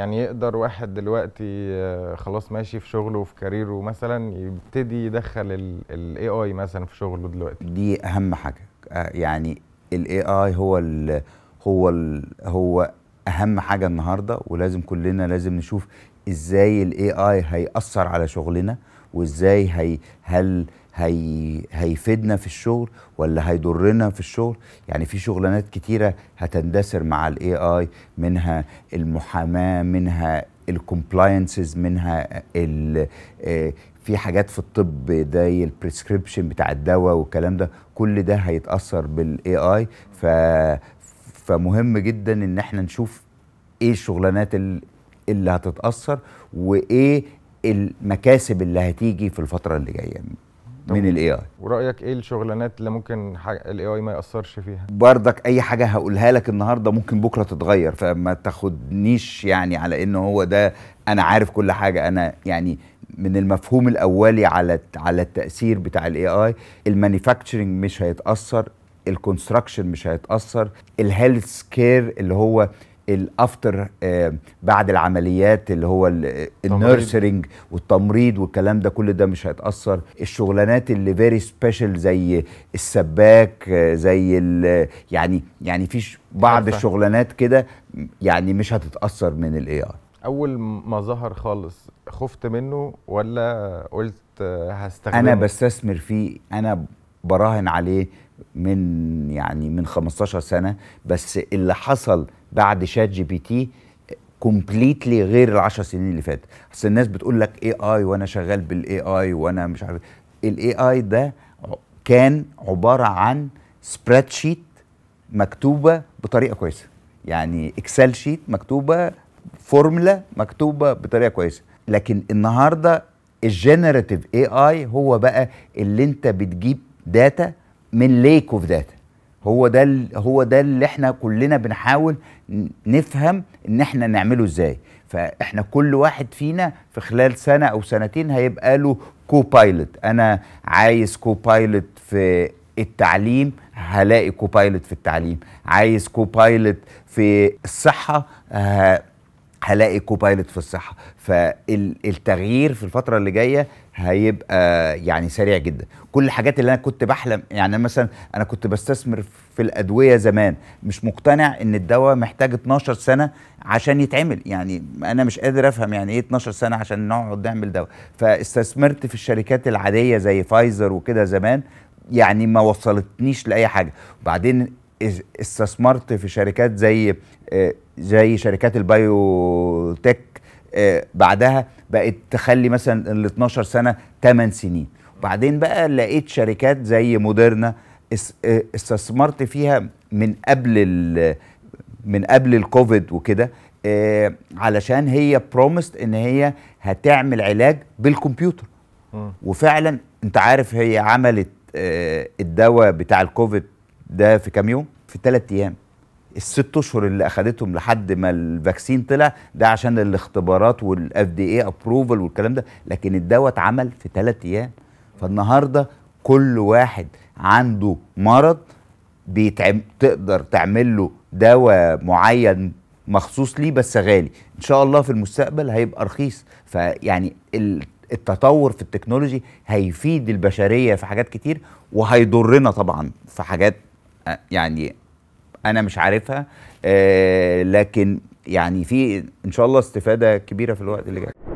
يعني يقدر واحد دلوقتي آه، خلاص ماشي في شغله وفي كاريره مثلا يبتدي يدخل الاي اي مثلا في شغله دلوقتي دي اهم حاجه آه، يعني الاي اي هو الـ هو الـ هو اهم حاجه النهارده ولازم كلنا لازم نشوف ازاي الاي اي هيأثر على شغلنا وازاي هي هل هي هيفيدنا في الشغل ولا هيضرنا في الشغل يعني في شغلانات كتيره هتندثر مع الاي اي منها المحاماه منها الكومبلاينسز منها ال آه، في حاجات في الطب زي البريسكريبشن بتاع الدواء والكلام ده كل ده هيتاثر بالاي اي ف فمهم جدا ان احنا نشوف ايه الشغلانات اللي هتتاثر وايه المكاسب اللي هتيجي في الفتره اللي جايه من الاي اي ورايك ايه الشغلانات اللي ممكن الاي اي ما ياثرش فيها بردك اي حاجه هقولها لك النهارده ممكن بكره تتغير فما تاخدنيش يعني على ان هو ده انا عارف كل حاجه انا يعني من المفهوم الاولي على على التاثير بتاع الاي اي المانيفاكتشرنج مش هيتاثر الكونستراكشن مش هيتاثر الهيلث كير اللي هو الافتر آه بعد العمليات اللي هو النيرسرنج والتمريض والكلام ده كل ده مش هيتاثر الشغلانات اللي فيري سبيشال زي السباك آه، زي يعني يعني في بعض الشغلانات كده يعني مش هتتاثر من الاي اول ما ظهر خالص خفت منه ولا قلت آه، هستخدمه انا بستثمر فيه انا براهن عليه من يعني من 15 سنه بس اللي حصل بعد شات جي بي تي كومبليتلي غير العشر سنين اللي فاتت اصل الناس بتقول لك اي اي وانا شغال بالاي اي وانا مش عارف الاي اي ده كان عباره عن سبريد شيت مكتوبه بطريقه كويسه يعني اكسل شيت مكتوبه فورمولا مكتوبه بطريقه كويسه لكن النهارده الجنراتيف اي اي هو بقى اللي انت بتجيب داتا من ليك اوف داتا هو ده هو ده اللي احنا كلنا بنحاول نفهم ان احنا نعمله ازاي فاحنا كل واحد فينا في خلال سنه او سنتين هيبقى له كو بايلوت انا عايز كو بايلوت في التعليم هلاقي كو بايلوت في التعليم عايز كو بايلوت في الصحه هلاقي كوبايلوت في الصحه فالتغيير في الفتره اللي جايه هيبقى يعني سريع جدا كل الحاجات اللي انا كنت بحلم يعني مثلا انا كنت بستثمر في الادويه زمان مش مقتنع ان الدواء محتاج 12 سنه عشان يتعمل يعني انا مش قادر افهم يعني ايه 12 سنه عشان نقعد نعمل دواء فاستثمرت في الشركات العاديه زي فايزر وكده زمان يعني ما وصلتنيش لاي حاجه وبعدين استثمرت في شركات زي آه، زي شركات البايوتك آه، بعدها بقت تخلي مثلا ال 12 سنه 8 سنين وبعدين بقى لقيت شركات زي موديرنا آه، استثمرت فيها من قبل من قبل الكوفيد وكده علشان هي برومست ان هي هتعمل علاج بالكمبيوتر وفعلا انت عارف هي عملت الدواء بتاع الكوفيد ده في كام يوم في ثلاث ايام الست اشهر اللي اخذتهم لحد ما الفاكسين طلع ده عشان الاختبارات والاف دي اي ابروفل والكلام ده لكن الدواء اتعمل في ثلاث ايام فالنهارده كل واحد عنده مرض بيتعم تقدر تعمل له دواء معين مخصوص ليه بس غالي ان شاء الله في المستقبل هيبقى رخيص فيعني التطور في التكنولوجي هيفيد البشريه في حاجات كتير وهيضرنا طبعا في حاجات آه، يعني انا مش عارفها آه، لكن يعني في ان شاء الله استفاده كبيره في الوقت اللي جاي